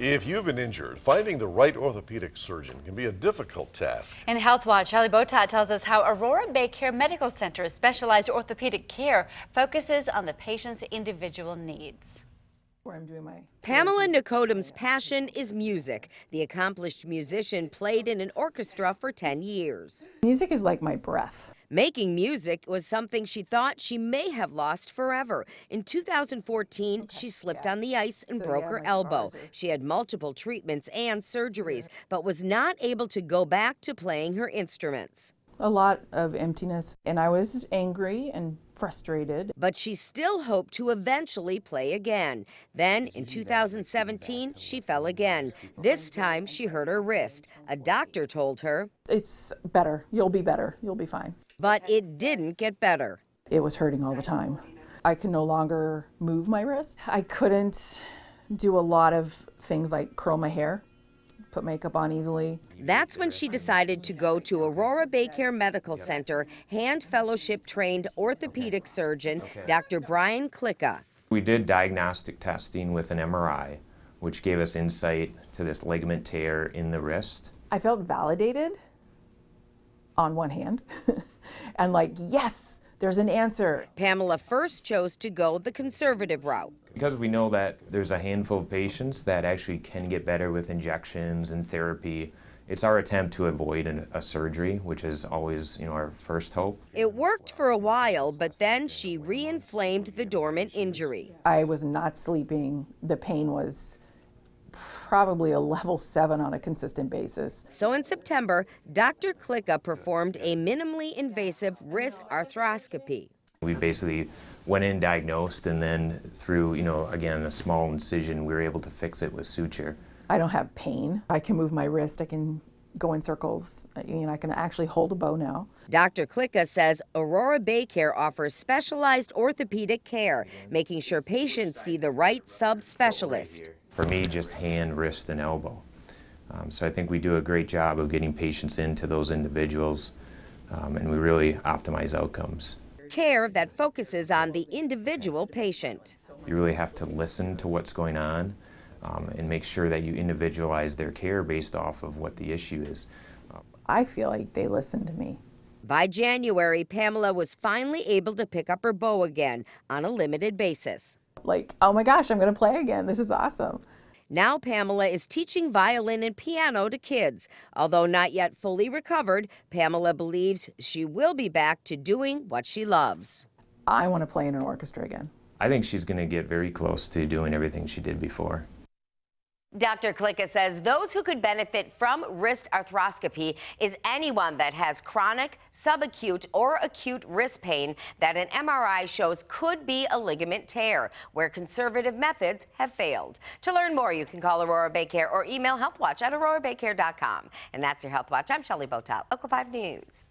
If you've been injured, finding the right orthopedic surgeon can be a difficult task. In Health Watch, Charlie Botat tells us how Aurora Baycare Medical Center's specialized orthopedic care focuses on the patient's individual needs. Pamela Nicodemus' passion is music. The accomplished musician played in an orchestra for 10 years. Music is like my breath. Making music was something she thought she may have lost forever. In 2014, okay. she slipped yeah. on the ice and so, broke yeah, her elbow. She had multiple treatments and surgeries, yeah. but was not able to go back to playing her instruments. A lot of emptiness, and I was angry and frustrated. But she still hoped to eventually play again. Then, in 2017, she fell again. This time, she hurt her wrist. A doctor told her, It's better. You'll be better. You'll be fine. But it didn't get better. It was hurting all the time. I could no longer move my wrist. I couldn't do a lot of things like curl my hair, put makeup on easily. That's when she decided to go to Aurora Baycare Medical Center, hand fellowship trained orthopedic okay. surgeon okay. Dr. Brian Klicka. We did diagnostic testing with an MRI, which gave us insight to this ligament tear in the wrist. I felt validated on one hand. and like, yes, there's an answer. Pamela first chose to go the conservative route. Because we know that there's a handful of patients that actually can get better with injections and therapy, it's our attempt to avoid an, a surgery, which is always, you know, our first hope. It worked for a while, but then she re-inflamed the dormant injury. I was not sleeping. The pain was probably a level seven on a consistent basis. So in September, Dr. Klicka performed a minimally invasive wrist arthroscopy. We basically went in diagnosed and then through, you know, again, a small incision, we were able to fix it with suture. I don't have pain. I can move my wrist. I can go in circles. You know, I can actually hold a bow now. Dr. Klicka says Aurora Bay Care offers specialized orthopedic care, making sure patients see the right subspecialist. For me, just hand, wrist, and elbow. Um, so I think we do a great job of getting patients into those individuals, um, and we really optimize outcomes. Care that focuses on the individual patient. You really have to listen to what's going on um, and make sure that you individualize their care based off of what the issue is. I feel like they listen to me. By January, Pamela was finally able to pick up her bow again on a limited basis. Like, oh my gosh, I'm going to play again. This is awesome. Now, Pamela is teaching violin and piano to kids. Although not yet fully recovered, Pamela believes she will be back to doing what she loves. I want to play in an orchestra again. I think she's going to get very close to doing everything she did before. Dr. Klicka says those who could benefit from wrist arthroscopy is anyone that has chronic, subacute, or acute wrist pain that an MRI shows could be a ligament tear, where conservative methods have failed. To learn more, you can call Aurora Baycare or email healthwatch at aurorabaycare.com. And that's your Health Watch. I'm Shelly Botel, Local 5 News.